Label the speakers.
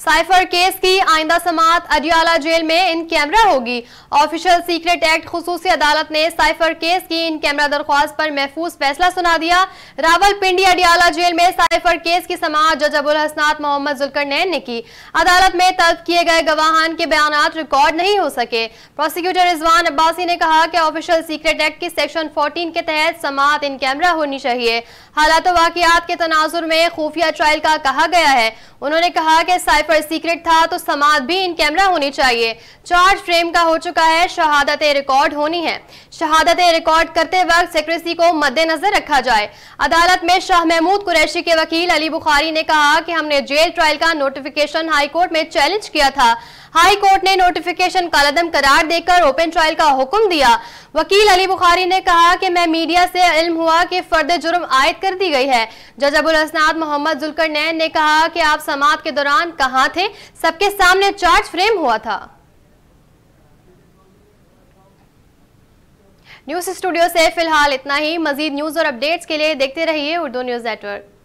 Speaker 1: cipher case की आइंदा समात अडियाला जेल में इन कैमरा होगी ऑफिशियल सीक्रेट एक्ट खसूसी अदालत ने साइफर केस की इन कैमरा दरख्वास्त पर महफूज फैसला सुना दिया रावलपिंडी अडियाला जेल में साइफर केस की समात जज अबुल हसनात मोहम्मद जुलकरनैन ने की अदालत में तलब किए गए गवाहान के बयान रिकॉर्ड नहीं हो सके प्रोसिक्यूटर रिजवान अब्बासी ने कहा कि ऑफिशियल सीक्रेट एक्ट की सेक्शन फोर्टीन के तहत समात इन कैमरा होनी चाहिए हालात वाकियात के तनाजुर में खुफिया ट्रायल का कहा गया है उन्होंने कहा कि साइफर पर सीक्रेट था तो समाध भी इन कैमरा होनी चाहिए चार्ज फ्रेम का हो चुका है शहादत रिकॉर्ड होनी है शहादत रिकॉर्ड करते वक्त सेक्रेसी को मद्देनजर रखा जाए अदालत में शाह महमूद कुरैशी के वकील अली बुखारी ने कहा कि हमने जेल ट्रायल का नोटिफिकेशन हाईकोर्ट में चैलेंज किया था हाई कोर्ट ने नोटिफिकेशन कालदम करार देकर ओपन ट्रायल का हुक्म दिया वकील अली बुखारी ने कहा कि मैं मीडिया से इल्म हुआ कि फर्द जुर्म आयद कर दी गई है जज अबुल असनाद मोहम्मद जुलकर नैन ने कहा कि आप समाप्त के दौरान कहाँ थे सबके सामने चार्ज फ्रेम हुआ था न्यूज स्टूडियो से फिलहाल इतना ही मजीद न्यूज और अपडेट्स के लिए देखते रहिए उर्दू न्यूज नेटवर्क